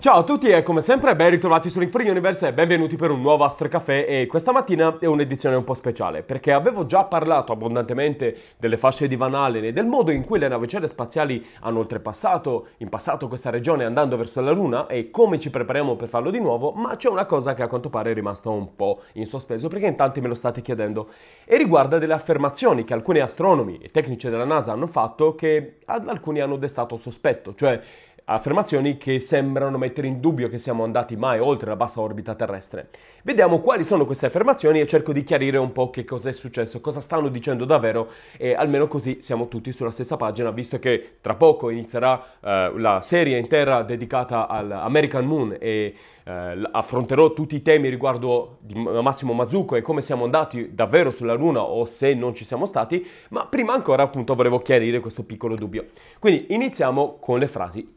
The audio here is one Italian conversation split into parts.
Ciao a tutti e come sempre ben ritrovati su Link Free Universe e benvenuti per un nuovo Astrocaffè e questa mattina è un'edizione un po' speciale perché avevo già parlato abbondantemente delle fasce di Van Allen e del modo in cui le navicelle spaziali hanno oltrepassato in passato questa regione andando verso la Luna e come ci prepariamo per farlo di nuovo ma c'è una cosa che a quanto pare è rimasta un po' in sospeso perché in tanti me lo state chiedendo e riguarda delle affermazioni che alcuni astronomi e tecnici della NASA hanno fatto che ad alcuni hanno destato sospetto cioè affermazioni che sembrano mettere in dubbio che siamo andati mai oltre la bassa orbita terrestre. Vediamo quali sono queste affermazioni e cerco di chiarire un po' che cosa è successo, cosa stanno dicendo davvero e almeno così siamo tutti sulla stessa pagina, visto che tra poco inizierà eh, la serie intera dedicata all'American Moon e eh, affronterò tutti i temi riguardo Massimo Mazzucco e come siamo andati davvero sulla Luna o se non ci siamo stati, ma prima ancora appunto volevo chiarire questo piccolo dubbio. Quindi iniziamo con le frasi.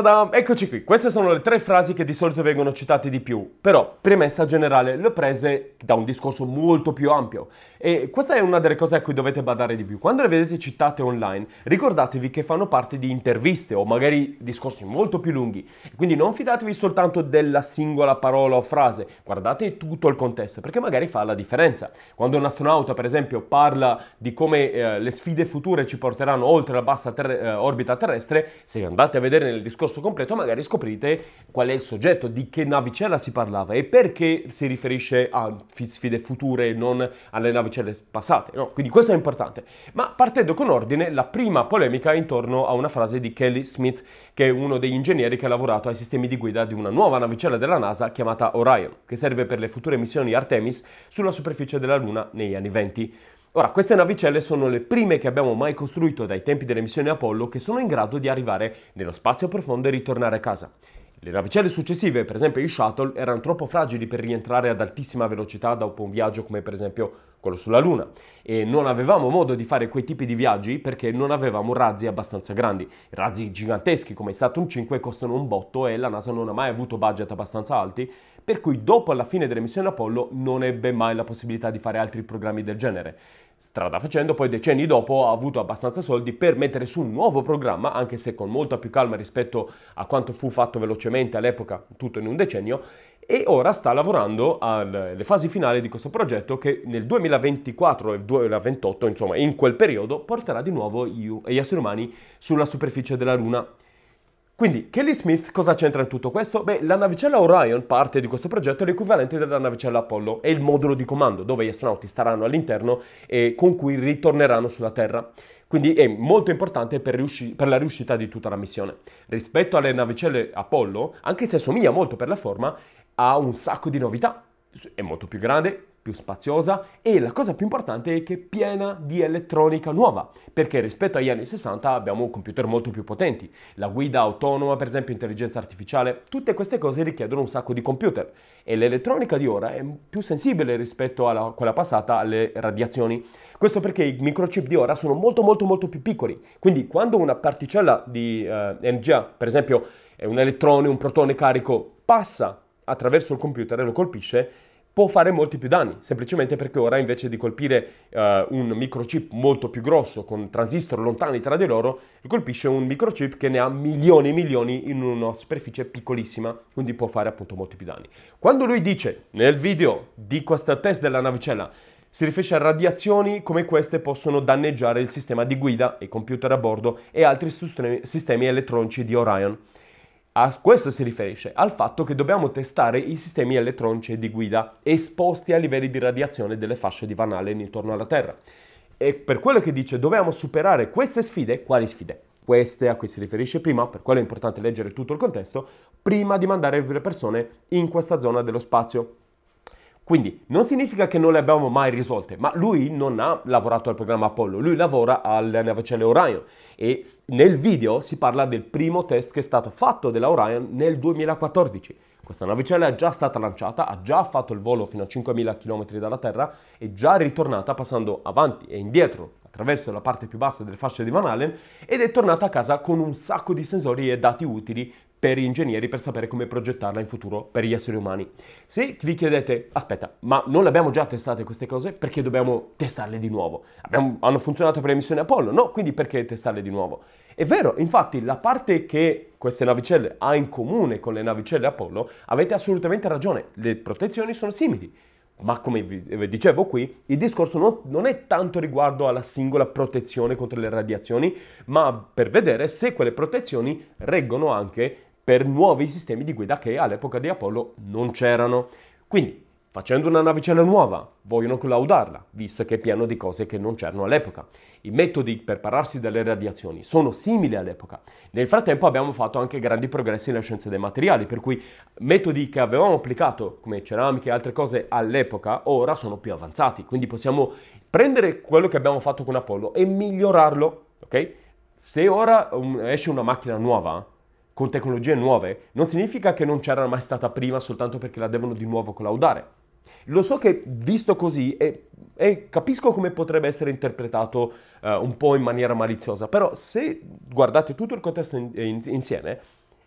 Tadam! Eccoci qui, queste sono le tre frasi che di solito vengono citate di più, però premessa generale le ho prese da un discorso molto più ampio e questa è una delle cose a cui dovete badare di più. Quando le vedete citate online ricordatevi che fanno parte di interviste o magari discorsi molto più lunghi, quindi non fidatevi soltanto della singola parola o frase, guardate tutto il contesto perché magari fa la differenza. Quando un astronauta per esempio parla di come eh, le sfide future ci porteranno oltre la bassa ter- eh, orbita terrestre, se andate a vedere nel discorso discorso completo magari scoprite qual è il soggetto, di che navicella si parlava e perché si riferisce a sfide future e non alle navicelle passate. No? Quindi questo è importante. Ma partendo con ordine, la prima polemica è intorno a una frase di Kelly Smith, che è uno degli ingegneri che ha lavorato ai sistemi di guida di una nuova navicella della NASA chiamata Orion, che serve per le future missioni Artemis sulla superficie della Luna negli anni 20. Ora, queste navicelle sono le prime che abbiamo mai costruito dai tempi delle missioni Apollo che sono in grado di arrivare nello spazio profondo e ritornare a casa. Le navicelle successive, per esempio i shuttle, erano troppo fragili per rientrare ad altissima velocità dopo un viaggio come per esempio quello sulla Luna e non avevamo modo di fare quei tipi di viaggi perché non avevamo razzi abbastanza grandi. Razzi giganteschi come i Saturn V costano un botto e la NASA non ha mai avuto budget abbastanza alti, per cui dopo la fine delle missioni Apollo non ebbe mai la possibilità di fare altri programmi del genere. Strada facendo, poi decenni dopo ha avuto abbastanza soldi per mettere su un nuovo programma, anche se con molta più calma rispetto a quanto fu fatto velocemente all'epoca, tutto in un decennio, e ora sta lavorando alle fasi finali di questo progetto che nel 2024 e 2028, insomma in quel periodo, porterà di nuovo gli esseri umani sulla superficie della Luna. Quindi, Kelly Smith cosa c'entra in tutto questo? Beh, la navicella Orion, parte di questo progetto, è l'equivalente della navicella Apollo, è il modulo di comando dove gli astronauti staranno all'interno e con cui ritorneranno sulla Terra. Quindi è molto importante per, riusci- per, la riuscita di tutta la missione. Rispetto alle navicelle Apollo, anche se somiglia molto per la forma, ha un sacco di novità. È molto più grande, più spaziosa e la cosa più importante è che è piena di elettronica nuova, perché rispetto agli anni 60 abbiamo computer molto più potenti, la guida autonoma, per esempio intelligenza artificiale, tutte queste cose richiedono un sacco di computer e l'elettronica di ora è più sensibile rispetto a quella passata alle radiazioni. Questo perché i microchip di ora sono molto molto molto più piccoli, quindi quando una particella di eh, energia, per esempio un elettrone, un protone carico, passa attraverso il computer e lo colpisce, può fare molti più danni, semplicemente perché ora invece di colpire eh, un microchip molto più grosso con transistor lontani tra di loro, colpisce un microchip che ne ha milioni e milioni in una superficie piccolissima, quindi può fare appunto molti più danni. Quando lui dice nel video di questo test della navicella si riferisce a radiazioni come queste possono danneggiare il sistema di guida, i computer a bordo e altri sistemi elettronici di Orion. A questo si riferisce al fatto che dobbiamo testare i sistemi elettronici di guida esposti a livelli di radiazione delle fasce di Van Allen intorno alla Terra. E per quello che dice dobbiamo superare queste sfide, quali sfide? Queste a cui si riferisce prima, per quello è importante leggere tutto il contesto, prima di mandare le persone in questa zona dello spazio. Quindi non significa che non le abbiamo mai risolte, ma lui non ha lavorato al programma Apollo, lui lavora al navicelle Orion e nel video si parla del primo test che è stato fatto della Orion nel 2014. Questa navicella è già stata lanciata, ha già fatto il volo fino a 5.000 km dalla Terra e già ritornata passando avanti e indietro attraverso la parte più bassa delle fasce di Van Allen ed è tornata a casa con un sacco di sensori e dati utili per gli ingegneri per sapere come progettarla in futuro per gli esseri umani. Se vi chiedete, aspetta, ma non le abbiamo già testate queste cose, perché dobbiamo testarle di nuovo? Abbiamo, hanno funzionato per le missioni Apollo, no? Quindi perché testarle di nuovo? È vero, infatti la parte che queste navicelle ha in comune con le navicelle Apollo, avete assolutamente ragione, le protezioni sono simili. Ma come vi dicevo qui, il discorso non, non, è tanto riguardo alla singola protezione contro le radiazioni, ma per vedere se quelle protezioni reggono anche per nuovi sistemi di guida che all'epoca di Apollo non c'erano. Quindi, facendo una navicella nuova, vogliono collaudarla, visto che è pieno di cose che non c'erano all'epoca. I metodi per pararsi dalle radiazioni sono simili all'epoca. Nel frattempo abbiamo fatto anche grandi progressi nella scienza dei materiali, per cui metodi che avevamo applicato, come ceramiche e altre cose all'epoca, ora sono più avanzati. Quindi possiamo prendere quello che abbiamo fatto con Apollo e migliorarlo, ok? Se ora esce una macchina nuova, con tecnologie nuove non significa che non c'era mai stata prima soltanto perché la devono di nuovo collaudare. Lo so che visto così e, e capisco come potrebbe essere interpretato uh, un po' in maniera maliziosa, però se guardate tutto il contesto in, in, insieme,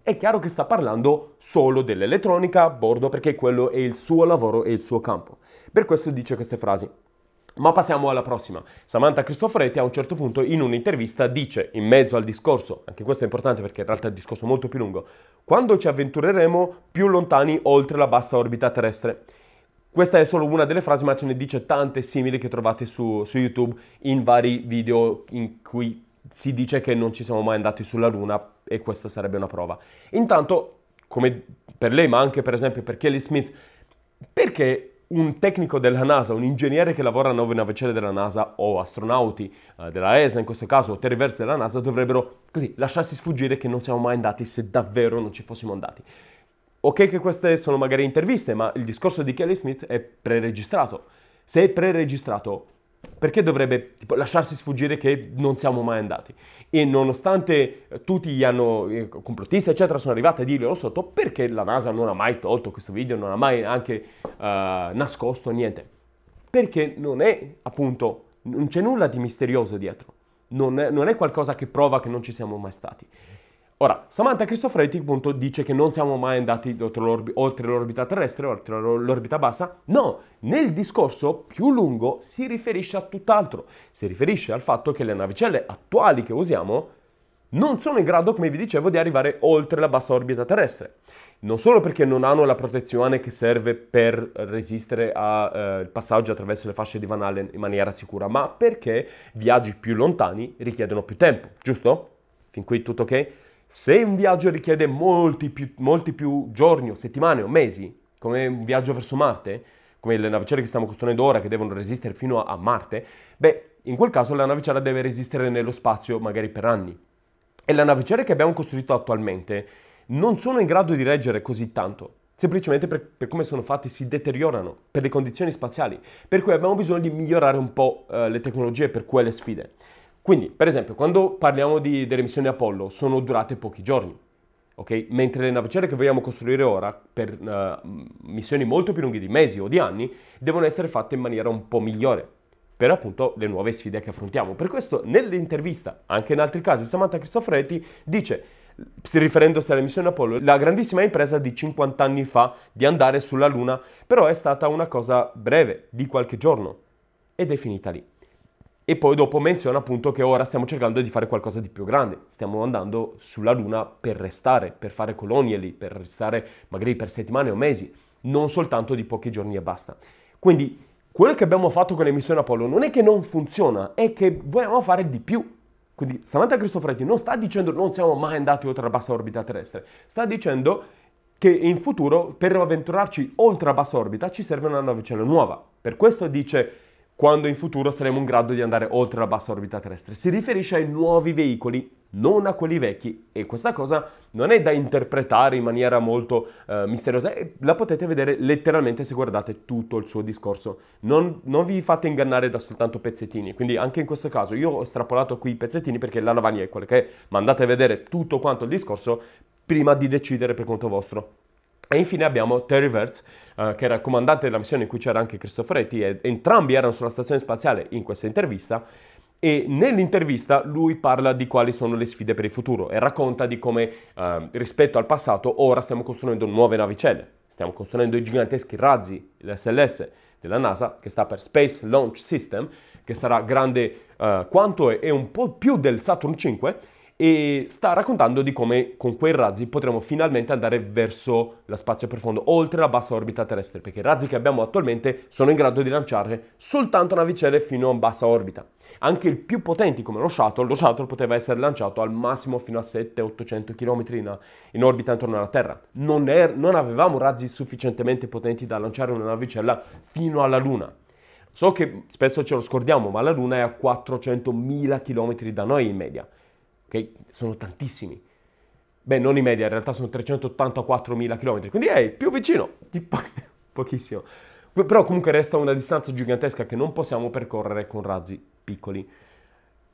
è chiaro che sta parlando solo dell'elettronica a bordo perché quello è il suo lavoro e il suo campo. Per questo dice queste frasi. Ma passiamo alla prossima. Samantha Cristoforetti a un certo punto in un'intervista dice, in mezzo al discorso, anche questo è importante perché in realtà è un discorso molto più lungo, quando ci avventureremo più lontani oltre la bassa orbita terrestre. Questa è solo una delle frasi, ma ce ne dice tante simili che trovate su, su YouTube in vari video in cui si dice che non ci siamo mai andati sulla Luna e questa sarebbe una prova. Intanto, come per lei, ma anche per esempio per Kelly Smith, perché un tecnico della NASA, un ingegnere che lavora a nove navicelle della NASA o astronauti eh, della ESA in questo caso o terriversi della NASA dovrebbero così lasciarsi sfuggire che non siamo mai andati se davvero non ci fossimo andati. Ok che queste sono magari interviste, ma il discorso di Kelly Smith è preregistrato. Se è preregistrato, perché dovrebbe tipo, lasciarsi sfuggire che non siamo mai andati? E nonostante eh, tutti gli hanno, i eh, complottisti eccetera, sono arrivati a dirglielo sotto, perché la NASA non ha mai tolto questo video, non ha mai anche uh, nascosto niente? Perché non è appunto, non c'è nulla di misterioso dietro, non è, non è qualcosa che prova che non ci siamo mai stati. Ora, Samantha Cristoforetti appunto dice che non siamo mai andati oltre l'orbita terrestre, oltre l'orbita bassa. No, nel discorso più lungo si riferisce a tutt'altro. Si riferisce al fatto che le navicelle attuali che usiamo non sono in grado, come vi dicevo, di arrivare oltre la bassa orbita terrestre. Non solo perché non hanno la protezione che serve per resistere al eh, passaggio attraverso le fasce di Van Allen in maniera sicura, ma perché viaggi più lontani richiedono più tempo, giusto? Fin qui tutto ok? Se un viaggio richiede molti più, molti più giorni o settimane o mesi, come un viaggio verso Marte, come le navicelle che stiamo costruendo ora, che devono resistere fino a Marte, beh, in quel caso la navicella deve resistere nello spazio magari per anni. E le navicelle che abbiamo costruito attualmente non sono in grado di reggere così tanto, semplicemente per, per come sono fatte si deteriorano per le condizioni spaziali, per cui abbiamo bisogno di migliorare un po' eh, le tecnologie per quelle sfide. Quindi, per esempio, quando parliamo di, delle missioni Apollo, sono durate pochi giorni, ok? Mentre le navicelle che vogliamo costruire ora, per uh, missioni molto più lunghe di mesi o di anni, devono essere fatte in maniera un po' migliore, per appunto le nuove sfide che affrontiamo. Per questo, nell'intervista, anche in altri casi, Samantha Cristoforetti dice riferendosi alle missioni Apollo, la grandissima impresa di 50 anni fa di andare sulla Luna, però è stata una cosa breve, di qualche giorno, ed è finita lì. E poi dopo menziona appunto che ora stiamo cercando di fare qualcosa di più grande, stiamo andando sulla Luna per restare, per fare colonie lì, per restare magari per settimane o mesi, non soltanto di pochi giorni e basta. Quindi quello che abbiamo fatto con le missioni Apollo non è che non funziona, è che vogliamo fare di più. Quindi Samantha Cristoforetti non sta dicendo non siamo mai andati oltre la bassa orbita terrestre, sta dicendo che in futuro per avventurarci oltre la bassa orbita ci serve una navicella nuova. Per questo dice quando in futuro saremo in grado di andare oltre la bassa orbita terrestre. Si riferisce ai nuovi veicoli, non a quelli vecchi e questa cosa non è da interpretare in maniera molto eh, misteriosa, la potete vedere letteralmente se guardate tutto il suo discorso. Non, non, vi fate ingannare da soltanto pezzettini, quindi anche in questo caso io ho strapolato qui i pezzettini perché la lavagna è quella che è, ma andate a vedere tutto quanto il discorso prima di decidere per conto vostro. E infine abbiamo Terry Verts, eh, che era comandante della missione in cui c'era anche Cristoforetti, e entrambi erano sulla stazione spaziale in questa intervista. E nell'intervista lui parla di quali sono le sfide per il futuro e racconta di come eh, rispetto al passato ora stiamo costruendo nuove navicelle, stiamo costruendo i giganteschi razzi, l'SLS della NASA, che sta per Space Launch System, che sarà grande eh, quanto e un po' più del Saturn 5 e sta raccontando di come con quei razzi potremo finalmente andare verso lo spazio profondo, oltre la bassa orbita terrestre, perché i razzi che abbiamo attualmente sono in grado di lanciare soltanto navicelle fino a bassa orbita. Anche i più potenti come lo shuttle, lo shuttle poteva essere lanciato al massimo fino a 700-800 km in, in, orbita intorno alla Terra. Non, è, non avevamo razzi sufficientemente potenti da lanciare una navicella fino alla Luna. So che spesso ce lo scordiamo, ma la Luna è a 400.000 km da noi in media okay? sono tantissimi. Beh, non in media, in realtà sono 384.000 km, quindi è più vicino, di po- pochissimo. Però comunque resta una distanza gigantesca che non possiamo percorrere con razzi piccoli.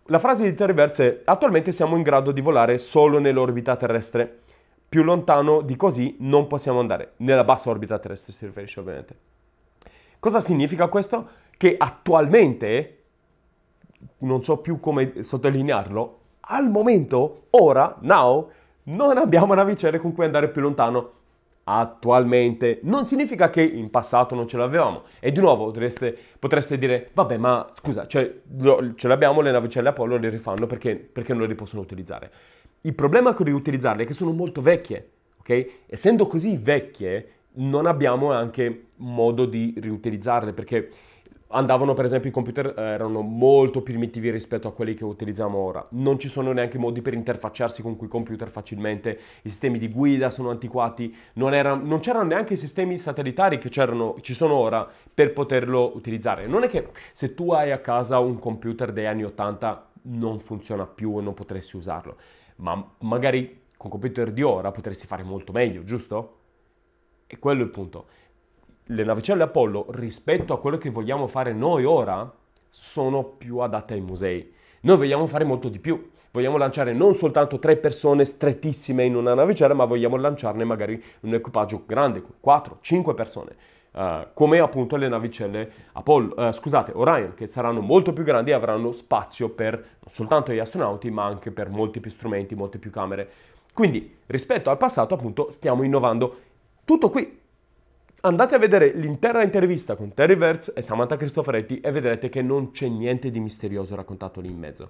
La frase di Terry Verse è attualmente siamo in grado di volare solo nell'orbita terrestre. Più lontano di così non possiamo andare. Nella bassa orbita terrestre si riferisce ovviamente. Cosa significa questo? Che attualmente, non so più come sottolinearlo, al momento, ora, now, non abbiamo navicelle con cui andare più lontano attualmente. Non significa che in passato non ce l'avevamo. E di nuovo potreste, potreste dire, vabbè, ma scusa, cioè, lo, ce l'abbiamo, le navicelle Apollo le rifanno perché, perché non le possono utilizzare. Il problema con riutilizzarle è che sono molto vecchie, ok? Essendo così vecchie, non abbiamo anche modo di riutilizzarle perché andavano per esempio i computer eh, erano molto primitivi rispetto a quelli che utilizziamo ora non ci sono neanche modi per interfacciarsi con quei computer facilmente i sistemi di guida sono antiquati non, era, non c'erano neanche i sistemi satellitari che ci sono ora per poterlo utilizzare non è che se tu hai a casa un computer degli anni 80 non funziona più e non potresti usarlo ma magari con computer di ora potresti fare molto meglio giusto? e quello è il punto le navicelle Apollo rispetto a quello che vogliamo fare noi ora sono più adatte ai musei. Noi vogliamo fare molto di più. Vogliamo lanciare non soltanto tre persone strettissime in una navicella, ma vogliamo lanciarne magari un equipaggio grande, 4, 5 persone. Uh, come appunto le navicelle Apollo, uh, scusate, Orion, che saranno molto più grandi e avranno spazio per non soltanto gli astronauti, ma anche per molti più strumenti, molte più camere. Quindi, rispetto al passato, appunto, stiamo innovando. Tutto qui, Andate a vedere l'intera intervista con Terry Verz e Samantha Cristoforetti e vedrete che non c'è niente di misterioso raccontato lì in mezzo.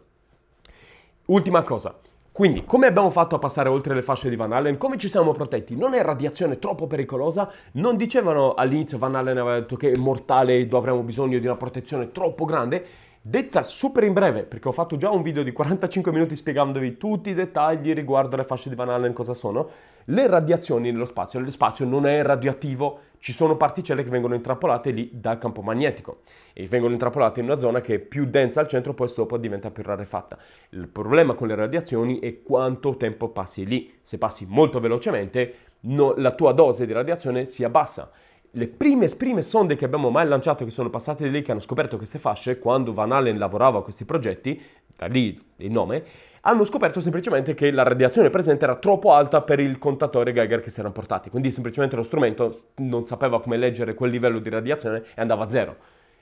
Ultima cosa, quindi, come abbiamo fatto a passare oltre le fasce di Van Allen? Come ci siamo protetti? Non è radiazione troppo pericolosa? Non dicevano all'inizio Van Allen aveva detto che è mortale, e avremmo bisogno di una protezione troppo grande? Detta super in breve, perché ho fatto già un video di 45 minuti spiegandovi tutti i dettagli riguardo le fasce di Van Allen cosa sono, le radiazioni nello spazio. Lo spazio non è radioattivo, ci sono particelle che vengono intrappolate lì dal campo magnetico e vengono intrappolate in una zona che è più densa al centro, poi dopo diventa più rarefatta. Il problema con le radiazioni è quanto tempo passi lì. Se passi molto velocemente, no, la tua dose di radiazione si abbassa le prime, prime sonde che abbiamo mai lanciato, che sono passate di lì, che hanno scoperto queste fasce, quando Van Allen lavorava a questi progetti, da lì il nome, hanno scoperto semplicemente che la radiazione presente era troppo alta per il contatore Geiger che si erano portati, quindi semplicemente lo strumento non sapeva come leggere quel livello di radiazione e andava a zero.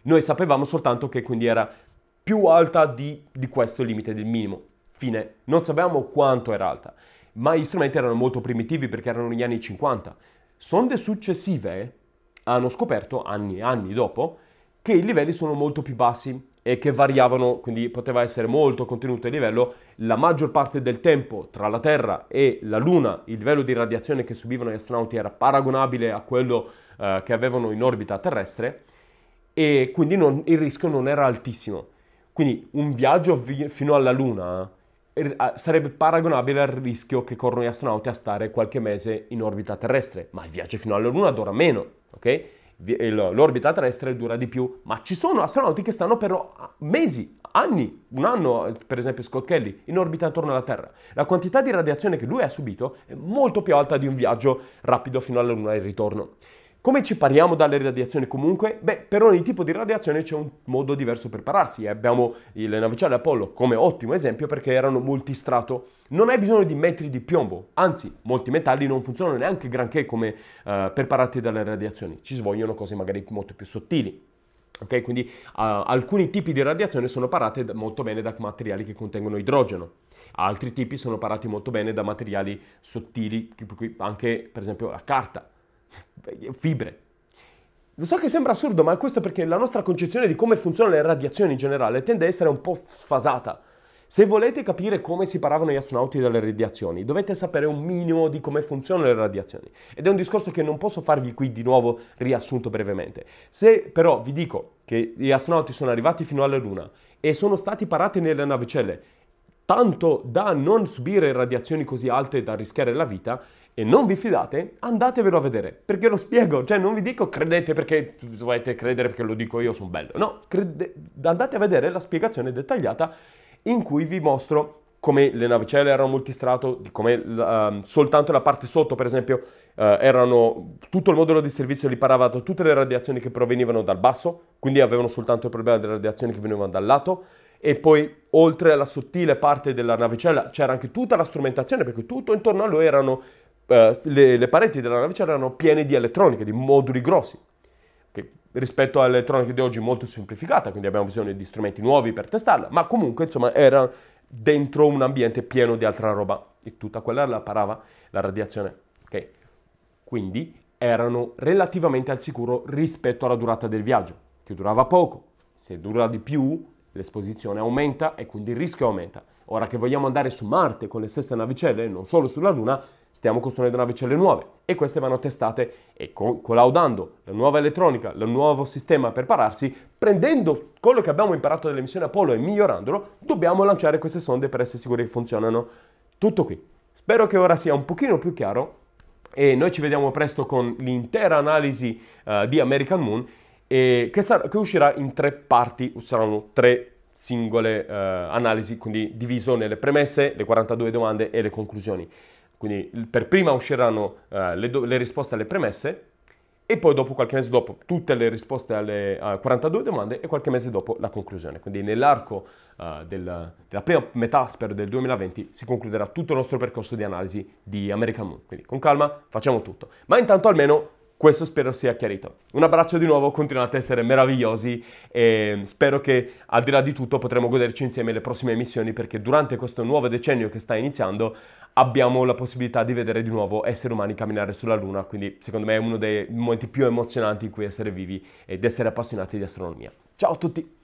Noi sapevamo soltanto che quindi era più alta di, di questo limite del minimo. Fine, non sapevamo quanto era alta, ma gli strumenti erano molto primitivi perché erano negli anni 50. Sonde successive hanno scoperto anni e anni dopo che i livelli sono molto più bassi e che variavano, quindi poteva essere molto contenuto il livello, la maggior parte del tempo tra la Terra e la Luna il livello di radiazione che subivano gli astronauti era paragonabile a quello eh, che avevano in orbita terrestre e quindi non, il rischio non era altissimo. Quindi un viaggio vi- fino alla Luna eh, sarebbe paragonabile al rischio che corrono gli astronauti a stare qualche mese in orbita terrestre, ma il viaggio fino alla Luna dura meno, ok? L'orbita terrestre dura di più, ma ci sono astronauti che stanno per ah, mesi, anni, un anno, per esempio Scott Kelly, in orbita attorno alla Terra. La quantità di radiazione che lui ha subito è molto più alta di un viaggio rapido fino alla Luna e ritorno. Come ci pariamo dalle radiazioni comunque? Beh, per ogni tipo di radiazione c'è un modo diverso per pararsi. Abbiamo le navicelle Apollo come ottimo esempio perché erano multistrato. Non hai bisogno di metri di piombo, anzi, molti metalli non funzionano neanche granché come eh, per pararti dalle radiazioni. Ci svogliono cose magari molto più sottili. Ok, quindi eh, alcuni tipi di radiazione sono parate molto bene da materiali che contengono idrogeno altri tipi sono parati molto bene da materiali sottili, anche per esempio la carta fibre. Lo so che sembra assurdo, ma questo è perché la nostra concezione di come funzionano le radiazioni in generale tende a essere un po' sfasata. Se volete capire come si paravano gli astronauti dalle radiazioni, dovete sapere un minimo di come funzionano le radiazioni. Ed è un discorso che non posso farvi qui di nuovo riassunto brevemente. Se però vi dico che gli astronauti sono arrivati fino alla Luna e sono stati parati nelle navicelle tanto da non subire radiazioni così alte da rischiare la vita, e non vi fidate, andatevelo a vedere, perché lo spiego, cioè non vi dico credete perché dovete credere perché lo dico io, sono bello, no, crede, andate a vedere la spiegazione dettagliata in cui vi mostro come le navicelle erano multistrato, come um, soltanto la parte sotto per esempio uh, erano, tutto il modello di servizio li riparava da tutte le radiazioni che provenivano dal basso, quindi avevano soltanto il problema delle radiazioni che venivano dal lato, e poi oltre alla sottile parte della navicella c'era anche tutta la strumentazione perché tutto intorno a lui erano eh, le, le, pareti della navicella erano piene di elettronica, di moduli grossi. Che rispetto all'elettronica di oggi è molto semplificata, quindi abbiamo bisogno di strumenti nuovi per testarla, ma comunque insomma era dentro un ambiente pieno di altra roba e tutta quella la parava la radiazione. Okay? Quindi erano relativamente al sicuro rispetto alla durata del viaggio, che durava poco. Se dura di più l'esposizione aumenta e quindi il rischio aumenta. Ora che vogliamo andare su Marte con le stesse navicelle, non solo sulla Luna, stiamo costruendo navicelle nuove e queste vanno testate e co- collaudando la nuova elettronica, il nuovo sistema per pararsi, prendendo quello che abbiamo imparato dalle missioni Apollo e migliorandolo, dobbiamo lanciare queste sonde per essere sicuri che funzionano. Tutto qui. Spero che ora sia un pochino più chiaro e noi ci vediamo presto con l'intera analisi uh, di American Moon che, sar- che, uscirà in tre parti, saranno tre singole eh, analisi, quindi diviso nelle premesse, le 42 domande e le conclusioni. Quindi per prima usciranno eh, le, do- le, risposte alle premesse e poi dopo qualche mese dopo tutte le risposte alle uh, 42 domande e qualche mese dopo la conclusione. Quindi nell'arco uh, del, della prima metà, spero, del 2020 si concluderà tutto il nostro percorso di analisi di American Moon. Quindi con calma facciamo tutto. Ma intanto almeno questo spero sia chiarito. Un abbraccio di nuovo, continuate a essere meravigliosi e spero che al di là di tutto potremo goderci insieme le prossime missioni perché durante questo nuovo decennio che sta iniziando abbiamo la possibilità di vedere di nuovo esseri umani camminare sulla Luna, quindi secondo me è uno dei momenti più emozionanti in cui essere vivi ed essere appassionati di astronomia. Ciao a tutti!